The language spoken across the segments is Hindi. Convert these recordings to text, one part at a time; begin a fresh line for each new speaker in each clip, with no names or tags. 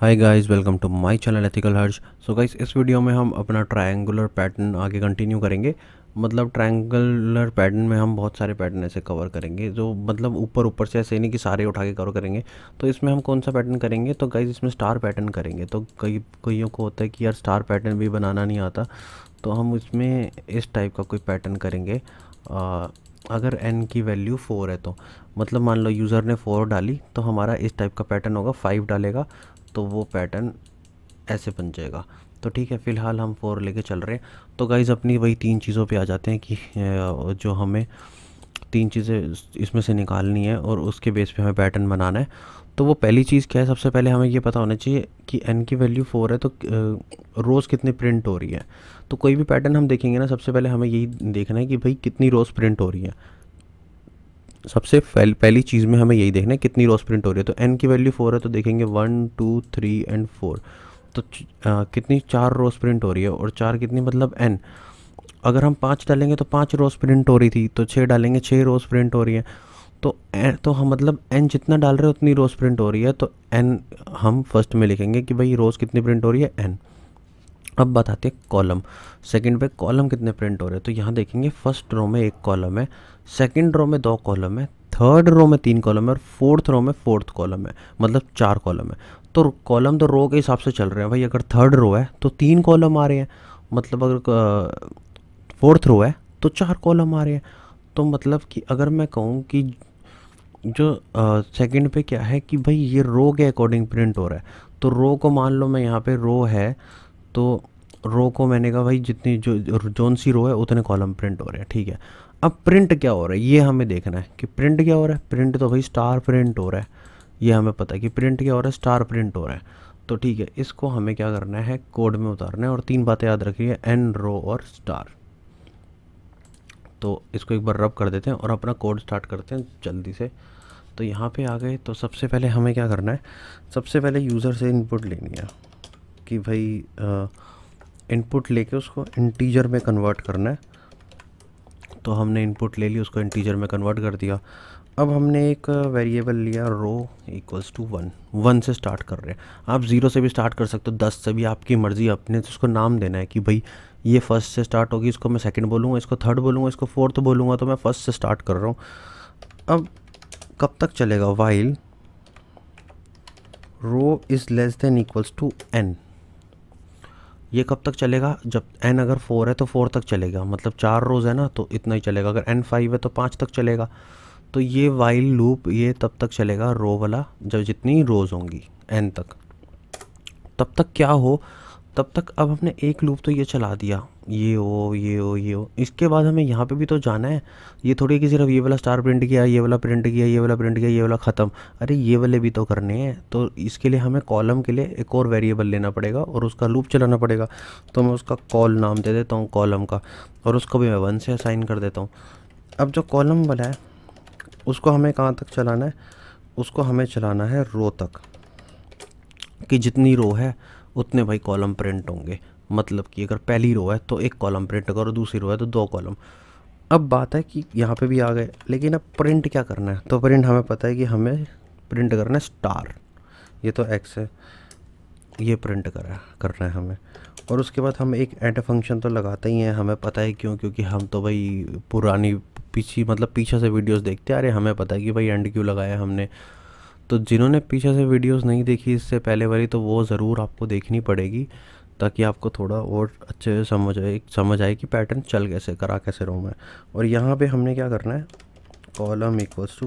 hi guys welcome to my channel ethical हर्ज सो गाइस इस वीडियो में हम अपना ट्रायंगुलर पैटर्न आगे कंटिन्यू करेंगे मतलब ट्रायंगुलर पैटर्न में हम बहुत सारे पैटर्न ऐसे कवर करेंगे जो मतलब ऊपर ऊपर से ऐसे नहीं कि सारे उठा के कवर करेंगे तो इसमें हम कौन सा पैटर्न करेंगे तो गाइज इसमें स्टार पैटर्न करेंगे तो कई कईयों को होता है कि यार स्टार पैटर्न भी बनाना नहीं आता तो हम इसमें इस टाइप का कोई पैटर्न करेंगे आ, अगर एन की वैल्यू फ़ोर है तो मतलब मान लो यूज़र ने फ़ोर डाली तो हमारा इस टाइप का पैटर्न होगा फाइव डालेगा तो वो पैटर्न ऐसे बन जाएगा तो ठीक है फ़िलहाल हम फोर लेके चल रहे हैं तो गाइज़ अपनी वही तीन चीज़ों पे आ जाते हैं कि जो हमें तीन चीज़ें इसमें से निकालनी है और उसके बेस पे हमें पैटर्न बनाना है तो वो पहली चीज़ क्या है सबसे पहले हमें ये पता होना चाहिए कि एन की वैल्यू फ़ोर है तो रोज़ कितनी प्रिंट हो रही है तो कोई भी पैटर्न हम देखेंगे ना सबसे पहले हमें यही देखना है कि भाई कितनी रोज़ प्रिंट हो रही है सबसे पहली चीज़ में हमें यही देखना है कितनी रोज प्रिंट हो रही है तो एन की वैल्यू फोर है तो देखेंगे one two three and four तो आ, कितनी चार रोज प्रिंट हो रही है और चार कितनी मतलब एन अगर हम पाँच डालेंगे तो पाँच रोज प्रिंट हो रही थी तो छः डालेंगे छः रोज प्रिंट हो रही है तो एन तो हम मतलब एन जितना डाल रहे हैं उतनी रोज़ प्रिंट हो रही है तो एन हम फर्स्ट में लिखेंगे कि भाई रोज़ कितनी प्रिंट हो रही है एन अब बताते हैं कॉलम सेकंड पे कॉलम कितने प्रिंट हो रहे हैं तो यहाँ देखेंगे फर्स्ट रो में एक कॉलम है सेकंड रो में दो कॉलम है थर्ड रो में तीन कॉलम है और फोर्थ रो में फोर्थ कॉलम है मतलब चार कॉलम है तो कॉलम तो रो के हिसाब से चल रहे हैं भाई अगर थर्ड रो है तो तीन कॉलम आ रहे हैं मतलब अगर फोर्थ रो है तो चार कॉलम आ रहे हैं तो मतलब कि अगर मैं कहूँ कि जो सेकेंड पे क्या है कि भाई ये रो के अकॉर्डिंग प्रिंट हो रहा है तो रो को मान लो मैं यहाँ पर रो है तो रो को मैंने कहा भाई जितनी जो जोन सी रो है उतने कॉलम प्रिंट हो रहे हैं ठीक है अब प्रिंट क्या हो रहा है ये हमें देखना है कि प्रिंट क्या हो रहा है प्रिंट तो भाई स्टार प्रिंट हो रहा है ये हमें पता है कि प्रिंट क्या हो रहा है स्टार प्रिंट हो रहा है तो ठीक है इसको हमें क्या करना है कोड में उतारना है और तीन बातें याद रखिए एन रो और स्टार तो इसको एक बार रब कर देते हैं और अपना कोड स्टार्ट करते हैं जल्दी से तो यहाँ पे आ गए तो सबसे पहले हमें क्या करना है सबसे पहले यूज़र से इनपुट लेनी है कि भाई इनपुट लेके उसको इंटीजर में कन्वर्ट करना है तो हमने इनपुट ले ली उसको इंटीजर में कन्वर्ट कर दिया अब हमने एक वेरिएबल लिया row equals to one one से स्टार्ट कर रहे हैं आप ज़ीरो से भी स्टार्ट कर सकते हो दस से भी आपकी मर्ज़ी अपने तो उसको नाम देना है कि भाई ये फर्स्ट से स्टार्ट होगी इसको मैं सेकंड बोलूँगा इसको थर्ड बोलूँगा इसको फोर्थ बोलूँगा तो मैं फर्स्ट से स्टार्ट कर रहा हूँ अब कब तक चलेगा while row is less than equals to N ये कब तक चलेगा जब एन अगर फोर है तो फोर तक चलेगा मतलब चार रोज़ है ना तो इतना ही चलेगा अगर एन फाइव है तो पाँच तक चलेगा तो ये वाइल लूप ये तब तक चलेगा रो वाला जब जितनी रोज़ होंगी एन तक तब तक क्या हो तब तक अब हमने एक लूप तो ये चला दिया ये ओ ये ओ ये ओ इसके बाद हमें यहाँ पे भी तो जाना है ये थोड़ी कि सिर्फ ये वाला स्टार प्रिंट किया ये वाला प्रिंट किया ये वाला प्रिंट किया ये वाला ख़त्म अरे ये वाले भी तो करने हैं तो इसके लिए हमें कॉलम के लिए एक और वेरिएबल लेना पड़ेगा और उसका लूप चलाना पड़ेगा तो मैं उसका कॉल नाम दे देता हूँ कॉलम का और उसको भी मैं वन से असाइन कर देता हूँ अब जो कॉलम वाला है उसको हमें कहाँ तक चलाना है उसको हमें चलाना है रो तक कि जितनी रो है उतने भाई कॉलम प्रिंट होंगे मतलब कि अगर पहली रो है तो एक कॉलम प्रिंट होगा और दूसरी रो है तो दो कॉलम अब बात है कि यहाँ पे भी आ गए लेकिन अब प्रिंट क्या करना है तो प्रिंट हमें पता है कि हमें प्रिंट करना है स्टार ये तो एक्स है ये प्रिंट करा करना है हमें और उसके बाद हम एक एड फंक्शन तो लगाते ही हैं हमें पता है क्यों क्योंकि हम तो भाई पुरानी पीछे मतलब पीछे से वीडियोस देखते हैं अरे हमें पता है कि भाई एंड क्यों लगाया हमने तो जिन्होंने पीछे से वीडियोस नहीं देखी इससे पहले वाली तो वो ज़रूर आपको देखनी पड़ेगी ताकि आपको थोड़ा और अच्छे से समझ आए समझ आए कि पैटर्न चल कैसे करा कैसे रहूँ मैं और यहाँ पे हमने क्या करना है column equals to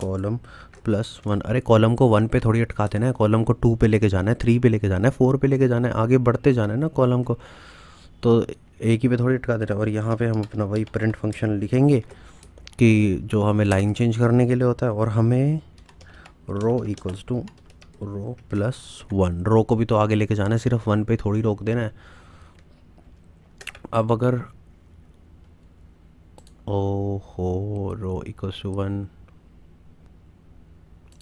column plus one अरे कॉलम को वन पे थोड़ी अटका देना है कॉलम को टू पे लेके जाना है थ्री पे लेके जाना है फोर पे लेके जाना है आगे बढ़ते जाना है ना कॉलम को तो एक ही पे थोड़ी अटका देना है और यहाँ पे हम अपना वही प्रिंट फंक्शन लिखेंगे कि जो हमें लाइन चेंज करने के लिए होता है और हमें row equals to row plus one row को भी तो आगे लेके जाना है सिर्फ वन पे थोड़ी रोक देना है अब अगर ओ हो रो इक्वल्स टू वन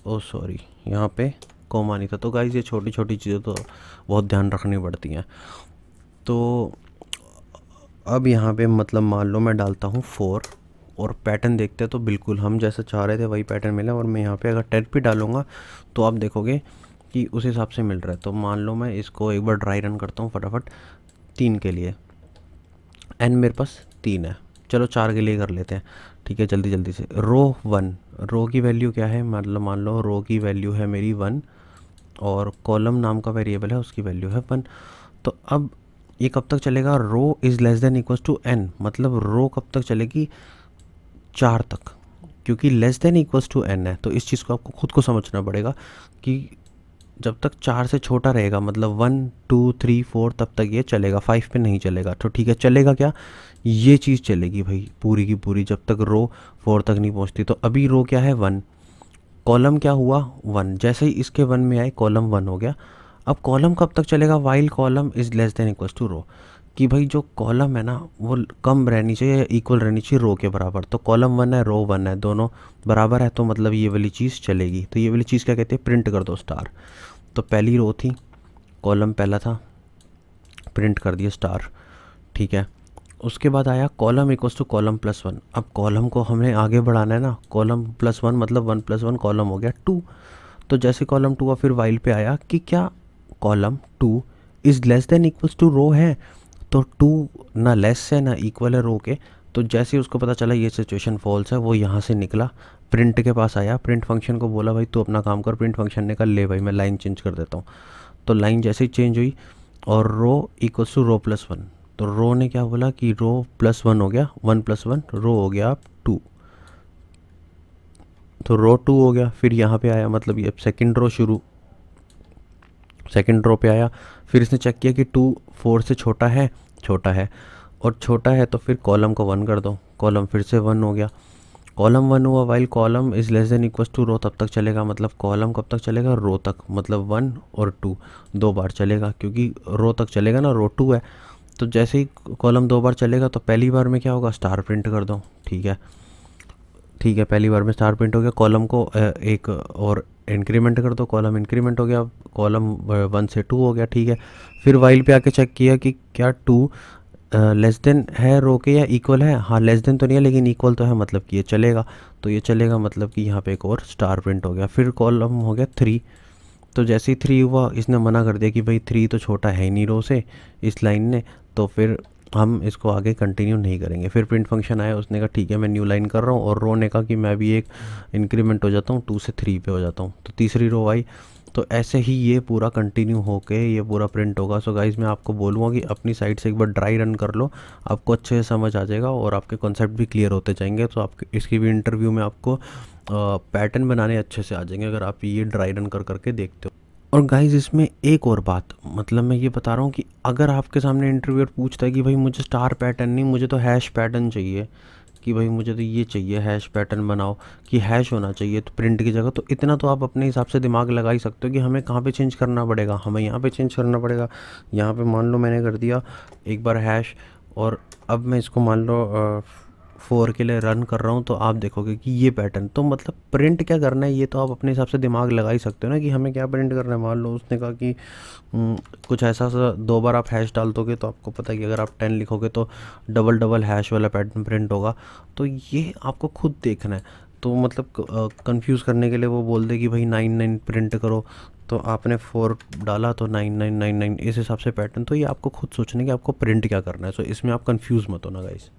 ओ सॉरी यहाँ पे कोमा नहीं था तो गाइज ये छोटी छोटी चीज़ें तो बहुत ध्यान रखनी पड़ती हैं तो अब यहाँ पे मतलब मान लो मैं डालता हूँ फोर और पैटर्न देखते हैं तो बिल्कुल हम जैसा चाह रहे थे वही पैटर्न मिला और मैं यहाँ पे अगर टेट भी डालूंगा तो आप देखोगे कि उस हिसाब से मिल रहा है तो मान लो मैं इसको एक बार ड्राई रन करता हूँ फटाफट तीन के लिए एन मेरे पास तीन है चलो चार के लिए कर लेते हैं ठीक है जल्दी जल्दी से रो वन रो की वैल्यू क्या है मतलब मान लो रो की वैल्यू है मेरी वन और कॉलम नाम का वेरिएबल है उसकी वैल्यू है वन तो अब ये कब तक चलेगा row is less than equals to N मतलब रो कब तक चलेगी चार तक क्योंकि less than equals to N है तो इस चीज़ को आपको खुद को समझना पड़ेगा कि जब तक चार से छोटा रहेगा मतलब वन टू थ्री फोर तब तक ये चलेगा फाइव पे नहीं चलेगा तो ठीक है चलेगा क्या ये चीज़ चलेगी भाई पूरी की पूरी जब तक रो फोर तक नहीं पहुंचती तो अभी रो क्या है वन कॉलम क्या हुआ वन जैसे ही इसके वन में आए कॉलम वन हो गया अब कॉलम कब तक चलेगा while column is less than equals to row कि भाई जो कॉलम है ना वो कम रहनी चाहिए या इक्वल रहनी चाहिए रो के बराबर तो कॉलम वन है रो वन है दोनों बराबर है तो मतलब ये वाली चीज़ चलेगी तो ये वाली चीज़ क्या कहते हैं प्रिंट कर दो स्टार तो पहली रो थी कॉलम पहला था प्रिंट कर दिया स्टार ठीक है उसके बाद आया column equals to column plus one अब कॉलम को हमें आगे बढ़ाना है ना कॉलम प्लस वन मतलब वन प्लस वन कॉलम हो गया टू तो जैसे कॉलम टू और फिर वाइल पे आया कि क्या column two is less than equals to row है तो टू ना लेस है ना इक्वल है रो के तो जैसे ही उसको पता चला ये सिचुएशन फॉल्स है वो यहाँ से निकला प्रिंट के पास आया प्रिंट फंक्शन को बोला भाई तू अपना काम कर प्रिंट फंक्शन ने कहा ले भाई मैं लाइन चेंज कर देता हूँ तो लाइन जैसे ही चेंज हुई और row equals to row plus one तो रो ने क्या बोला कि रो प्लस वन हो गया वन प्लस वन रो हो गया आप टू तो रो टू हो गया फिर यहाँ पे आया मतलब ये सेकंड रो शुरू सेकंड रो पे आया फिर इसने चेक किया कि टू फोर से छोटा है छोटा है और छोटा है तो फिर कॉलम को वन कर दो कॉलम फिर से वन हो गया कॉलम वन हुआ while column is less than equal to row तब तक चलेगा मतलब कॉलम कब तक चलेगा रो तक मतलब वन और टू दो बार चलेगा क्योंकि रो तक चलेगा ना रो टू है तो जैसे ही कॉलम दो बार चलेगा तो पहली बार में क्या होगा स्टार प्रिंट कर दो ठीक है ठीक है पहली बार में स्टार प्रिंट हो गया कॉलम को एक और इंक्रीमेंट कर दो कॉलम इंक्रीमेंट हो गया कॉलम वन uh, से टू हो गया ठीक है फिर वाइल पे आके चेक किया कि क्या टू लेस देन है रो के या इक्वल है हाँ लेस देन तो नहीं है लेकिन इक्वल तो है मतलब कि ये चलेगा तो ये चलेगा मतलब कि यहाँ पे एक और स्टार प्रिंट हो गया फिर कॉलम हो गया थ्री तो जैसे ही थ्री हुआ इसने मना कर दिया कि भाई थ्री तो छोटा है ही नहीं रो से इस लाइन ने तो फिर हम इसको आगे कंटिन्यू नहीं करेंगे फिर प्रिंट फंक्शन आया उसने कहा ठीक है मैं न्यू लाइन कर रहा हूँ और रो ने कहा कि मैं भी एक इंक्रीमेंट हो जाता हूँ टू से थ्री पे हो जाता हूँ तो तीसरी रो आई तो ऐसे ही ये पूरा कंटिन्यू होके ये पूरा प्रिंट होगा सो गाइज मैं आपको बोलूँगा कि अपनी साइड से एक बार ड्राई रन कर लो आपको अच्छे से समझ आ जाएगा और आपके कॉन्सेप्ट भी क्लियर होते जाएंगे तो आपके इसकी भी इंटरव्यू में आपको पैटर्न बनाने अच्छे से आ जाएंगे अगर आप ये ड्राई रन कर करके देखते हो और गाइज इसमें एक और बात मतलब मैं ये बता रहा हूँ कि अगर आपके सामने इंटरव्यूअर पूछता है कि भाई मुझे स्टार पैटर्न नहीं मुझे तो हैश पैटर्न चाहिए कि भाई मुझे तो ये चाहिए हैश पैटर्न बनाओ कि हैश होना चाहिए तो प्रिंट की जगह तो इतना तो आप अपने हिसाब से दिमाग लगा ही सकते हो कि हमें कहाँ पे चेंज करना पड़ेगा हमें यहाँ पे चेंज करना पड़ेगा यहाँ पे मान लो मैंने कर दिया एक बार हैश और अब मैं इसको मान लो आ, फोर के लिए रन कर रहा हूँ तो आप देखोगे कि ये पैटर्न तो मतलब प्रिंट क्या करना है ये तो आप अपने हिसाब से दिमाग लगा ही सकते हो ना कि हमें क्या प्रिंट करना है मान लो उसने कहा कि कुछ ऐसा सा दो बार आप हैश डाल दोगे तो आपको पता है कि अगर आप टेन लिखोगे तो डबल डबल हैश वाला पैटर्न प्रिंट होगा तो ये आपको खुद देखना है तो मतलब कन्फ्यूज़ करने के लिए वो बोल दे कि भाई नाइन नाइन प्रिंट करो तो आपने फोर डाला तो नाइन नाइन नाइन नाइन इस हिसाब से पैटर्न तो ये आपको खुद सोचने कि आपको प्रिंट क्या करना है सो तो इसमें आप कन्फ्यूज़ मत होना गाइस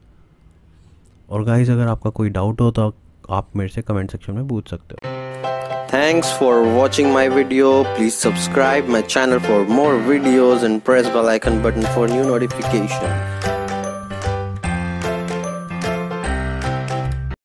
और गाइज अगर आपका कोई डाउट हो तो आप मेरे से कमेंट सेक्शन में पूछ सकते हो thanks for watching my video please subscribe my channel for more videos and press bell icon button for new notification